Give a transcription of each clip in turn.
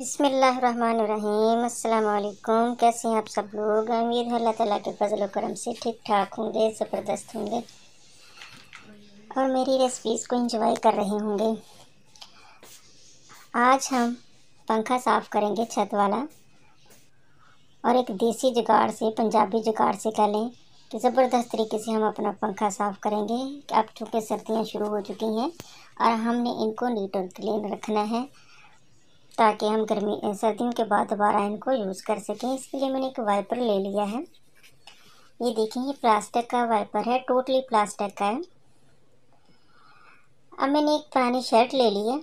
अस्सलाम वालेकुम कैसे हैं आप सब लोग उम्मीद है अल्लाह ताला के फजल करम से ठीक ठाक होंगे ज़बरदस्त होंगे और मेरी रेसिपीज़ को इंजॉय कर रहे होंगे आज हम पंखा साफ़ करेंगे छत वाला और एक देसी जुगाड़ से पंजाबी जुगाड़ से कह लें कि ज़बरदस्त तरीके से हम अपना पंखा साफ़ करेंगे अब चूँकि सर्दियाँ शुरू हो चुकी हैं और हमने इनको नीट और क्लीन रखना है ताकि हम गर्मी सर्दियों के बाद दोबारा इनको यूज़ कर सकें इसके लिए मैंने एक वाइपर ले लिया है ये देखें ये प्लास्टिक का वाइपर है टोटली प्लास्टिक का है अब मैंने एक पुरानी शर्ट ले ली है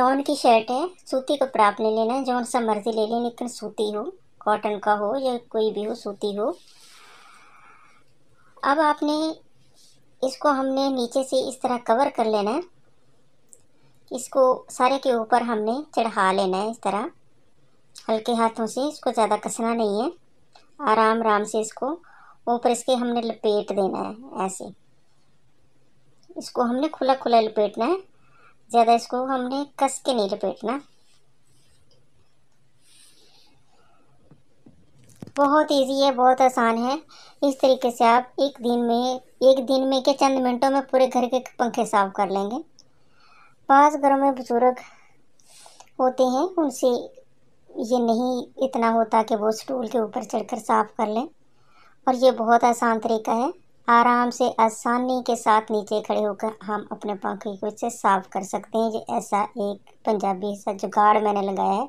लॉन की शर्ट है सूती कपड़ा आपने लेना है जौन सा मर्ज़ी ले लें लेकिन सूती हो कॉटन का हो या कोई भी हो सूती हो अब आपने इसको हमने नीचे से इस तरह कवर कर लेना है इसको सारे के ऊपर हमने चढ़ा लेना है इस तरह हल्के हाथों से इसको ज़्यादा कसना नहीं है आराम आराम से इसको ऊपर इसके हमने लपेट देना है ऐसे इसको हमने खुला खुला लपेटना है ज़्यादा इसको हमने कस के नहीं लपेटना बहुत इजी है बहुत आसान है इस तरीके से आप एक दिन में एक दिन में के चंद मिनटों में पूरे घर के पंखे साफ कर लेंगे पास घरों में बुजुर्ग होते हैं उनसे ये नहीं इतना होता कि वो स्टूल के ऊपर चढ़कर साफ़ कर लें और ये बहुत आसान तरीका है आराम से आसानी के साथ नीचे खड़े होकर हम अपने पंखे को इससे साफ़ कर सकते हैं ये ऐसा एक पंजाबी सा जुगाड़ मैंने लगाया है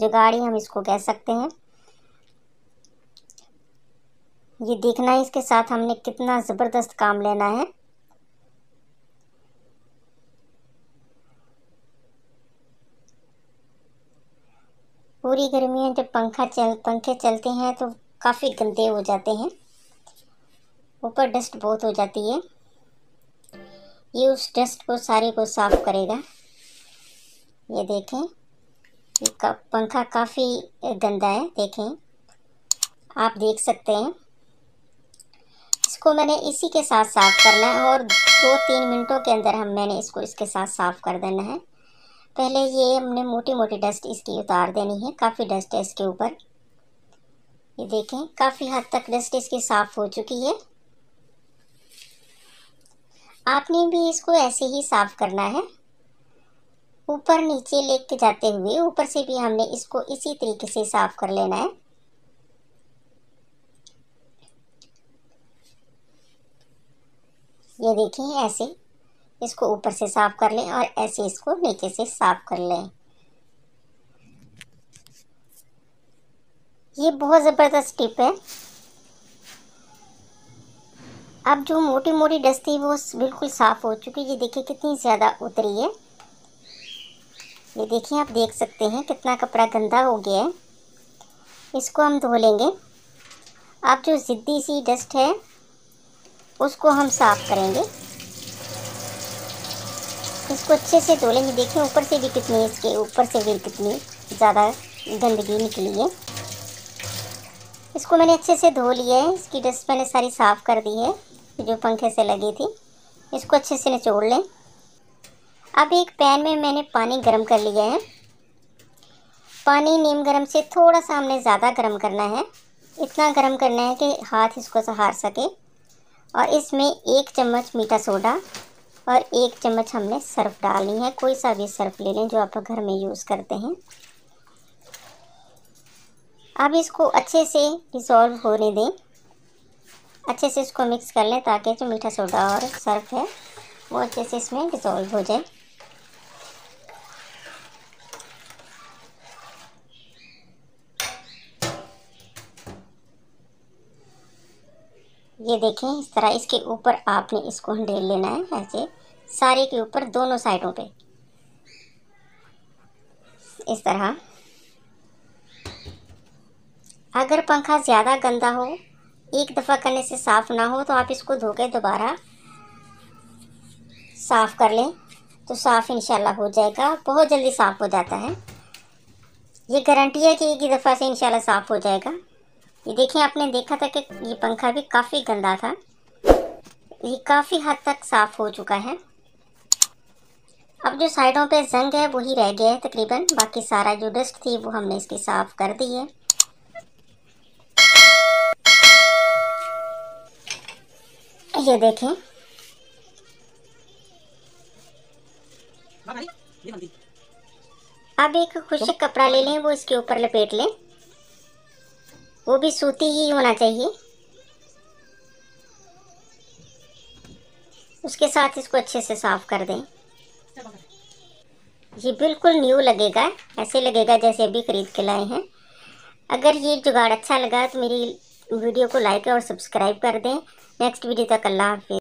जुगाड़ ही हम इसको कह सकते हैं ये देखना है इसके साथ हमने कितना ज़बरदस्त काम लेना है पूरी गर्मी है जब पंखा चल पंखे चलते हैं तो काफ़ी गंदे हो जाते हैं ऊपर डस्ट बहुत हो जाती है ये उस डस्ट को सारे को साफ करेगा ये देखें का, पंखा काफ़ी गंदा है देखें आप देख सकते हैं इसको मैंने इसी के साथ साफ करना है और दो तीन मिनटों के अंदर हम मैंने इसको इसके साथ साफ कर देना है पहले ये हमने मोटी मोटी डस्ट इसकी उतार देनी है काफ़ी डस्ट है इसके ऊपर ये देखें काफ़ी हद तक डस्ट इसकी साफ़ हो चुकी है आपने भी इसको ऐसे ही साफ़ करना है ऊपर नीचे लेके जाते हुए ऊपर से भी हमने इसको इसी तरीके से साफ़ कर लेना है ये देखें ऐसे इसको ऊपर से साफ़ कर लें और ऐसे इसको नीचे से साफ़ कर लें ये बहुत ज़बरदस्त टिप है अब जो मोटी मोटी डस्ट थी वो बिल्कुल साफ़ हो चुकी ये देखिए कितनी ज़्यादा उतरी है ये देखिए आप देख सकते हैं कितना कपड़ा गंदा हो गया है इसको हम धो लेंगे अब जो ज़िद्दी सी डस्ट है उसको हम साफ़ करेंगे इसको अच्छे से धो लेंगे देखें ऊपर से भी कितनी इसके ऊपर से भी कितनी ज़्यादा गंदगी निकली है इसको मैंने अच्छे से धो लिया है इसकी डस्ट मैंने सारी साफ़ कर दी है जो पंखे से लगी थी इसको अच्छे से निचोड़ लें अब एक पैन में मैंने पानी गर्म कर लिया है पानी नीम गर्म से थोड़ा सा हमने ज़्यादा गर्म करना है इतना गर्म करना है कि हाथ इसको सहार सके और इसमें एक चम्मच मीठा सोडा और एक चम्मच हमने सर्फ डालनी है कोई सा भी सर्फ ले लें जो आप घर में यूज़ करते हैं अब इसको अच्छे से डिसॉल्व होने दें अच्छे से इसको मिक्स कर लें ताकि जो मीठा सोडा और सर्फ है वो अच्छे से इसमें डिसॉल्व हो जाए ये देखें इस तरह इसके ऊपर आपने इसको हंडेल लेना है ऐसे सारे के ऊपर दोनों साइडों पे इस तरह अगर पंखा ज़्यादा गंदा हो एक दफ़ा करने से साफ़ ना हो तो आप इसको धो के दोबारा साफ़ कर लें तो साफ़ इंशाल्लाह हो जाएगा बहुत जल्दी साफ़ हो जाता है ये गारंटी है कि एक ही दफ़ा से इंशाल्लाह साफ़ हो जाएगा ये देखिए आपने देखा था कि ये पंखा भी काफ़ी गंदा था ये काफ़ी हद तक साफ़ हो चुका है अब जो साइडों पे जंग है वही रह गया है तकरीबन बाकी सारा जो डस्ट थी वो हमने इसकी साफ़ कर दी है ये देखें अब एक खुश तो? कपड़ा ले लें वो इसके ऊपर लपेट लें वो भी सूती ही होना चाहिए उसके साथ इसको अच्छे से साफ कर दें ये बिल्कुल न्यू लगेगा ऐसे लगेगा जैसे अभी ख़रीद के लाए हैं अगर ये जुगाड़ अच्छा लगा तो मेरी वीडियो को लाइक और सब्सक्राइब कर दें नेक्स्ट वीडियो तक अल्लाह हाफि